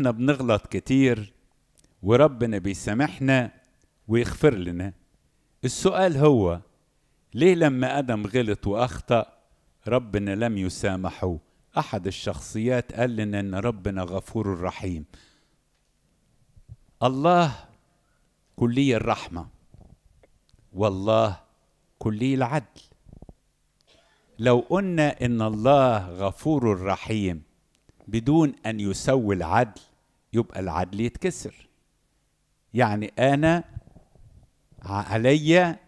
احنا بنغلط كتير وربنا بيسامحنا ويغفر لنا السؤال هو ليه لما ادم غلط واخطا ربنا لم يسامحه احد الشخصيات قال لنا ان ربنا غفور رحيم الله كلي الرحمه والله كلي العدل لو قلنا ان الله غفور رحيم بدون ان يسوي العدل يبقى العدل يتكسر يعني أنا عليا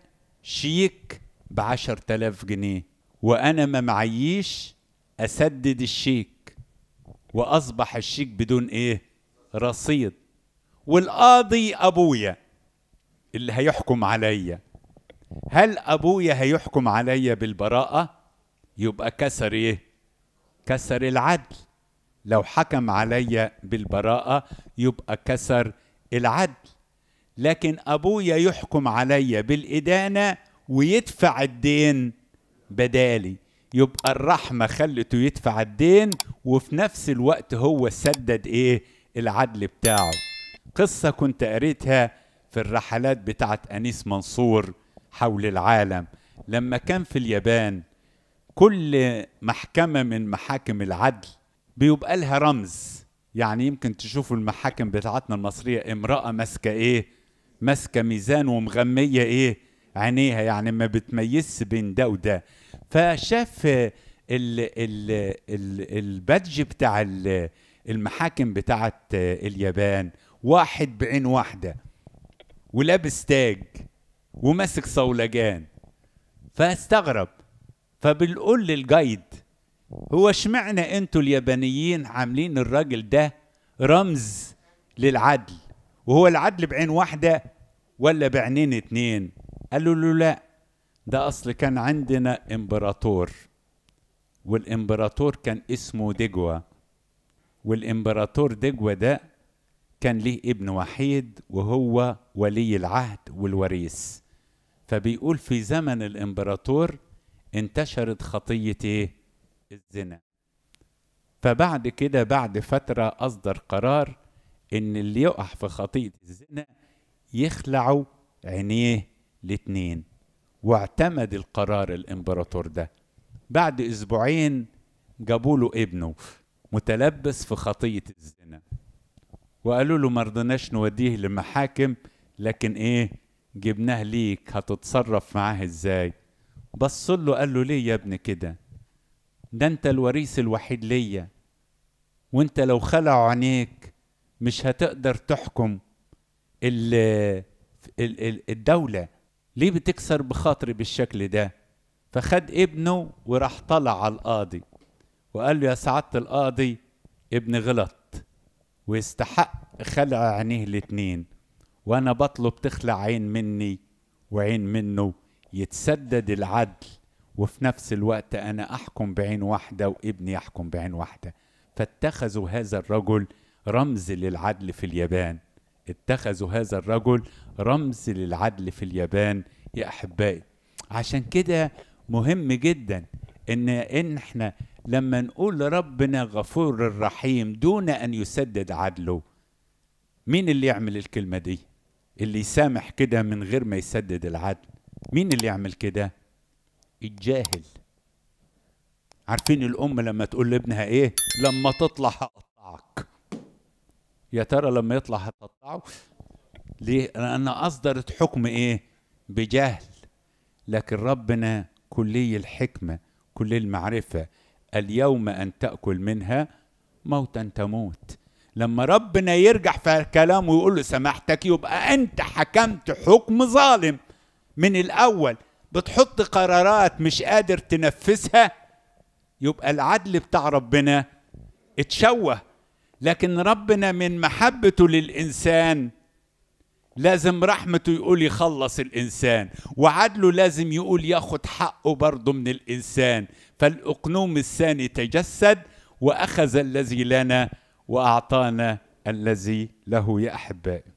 شيك بعشر تلاف جنيه وأنا ما معيش أسدد الشيك وأصبح الشيك بدون إيه رصيد والقاضي أبويا اللي هيحكم عليا هل أبويا هيحكم عليا بالبراءة يبقى كسر إيه كسر العدل لو حكم علي بالبراءة يبقى كسر العدل لكن أبويا يحكم علي بالإدانة ويدفع الدين بدالي يبقى الرحمة خلته يدفع الدين وفي نفس الوقت هو سدد إيه العدل بتاعه قصة كنت قريتها في الرحلات بتاعت أنيس منصور حول العالم لما كان في اليابان كل محكمة من محاكم العدل بيبقى لها رمز يعني يمكن تشوفوا المحاكم بتاعتنا المصرية امرأة ماسكة ايه ماسكة ميزان ومغمية ايه عينيها يعني ما بتميزش بين ده وده فشاف ال ال ال البادج بتاع المحاكم بتاعت اليابان واحد بعين واحدة ولابس تاج وماسك صولجان فاستغرب فبنقول للجايد هو اشمعنى انتوا اليابانيين عاملين الراجل ده رمز للعدل وهو العدل بعين واحده ولا بعينين اتنين قالوا له لا ده اصل كان عندنا امبراطور والامبراطور كان اسمه ديجوا والامبراطور ديجوا ده كان ليه ابن وحيد وهو ولي العهد والوريث فبيقول في زمن الامبراطور انتشرت خطيه ايه الزنا فبعد كده بعد فترة أصدر قرار إن اللي يقع في خطية الزنا يخلعوا عينيه الاتنين واعتمد القرار الإمبراطور ده بعد أسبوعين جابوا له ابنه متلبس في خطية الزنا وقالوا له مرضناش نوديه لمحاكم لكن ايه جبناه ليك هتتصرف معاه ازاي بص له قال له ليه يا ابني كده ده انت الوريث الوحيد ليا وانت لو خلعوا عينيك مش هتقدر تحكم ال ال الدولة ليه بتكسر بخاطري بالشكل ده فخد ابنه وراح طلع على القاضي وقال له يا سعادة القاضي ابني غلط ويستحق خلع عينيه الاتنين وانا بطلب تخلع عين مني وعين منه يتسدد العدل وفي نفس الوقت أنا أحكم بعين واحدة وابني يحكم بعين واحدة فاتخذوا هذا الرجل رمز للعدل في اليابان اتخذوا هذا الرجل رمز للعدل في اليابان يا أحبائي عشان كده مهم جدا إن, إن إحنا لما نقول ربنا غفور الرحيم دون أن يسدد عدله مين اللي يعمل الكلمة دي؟ اللي يسامح كده من غير ما يسدد العدل مين اللي يعمل كده؟ الجاهل عارفين الام لما تقول لابنها ايه لما تطلع هقطعك يا ترى لما يطلع هتقطعه ليه لان اصدرت حكم ايه بجهل لكن ربنا كلي الحكمه كلي المعرفه اليوم ان تاكل منها موتا تموت لما ربنا يرجع في كلامه ويقول له سمحتك يبقى انت حكمت حكم ظالم من الاول بتحط قرارات مش قادر تنفذها يبقى العدل بتاع ربنا اتشوه لكن ربنا من محبته للإنسان لازم رحمته يقول يخلص الإنسان وعدله لازم يقول ياخد حقه برضه من الإنسان فالأقنوم الثاني تجسد وأخذ الذي لنا وأعطانا الذي له يا أحبائي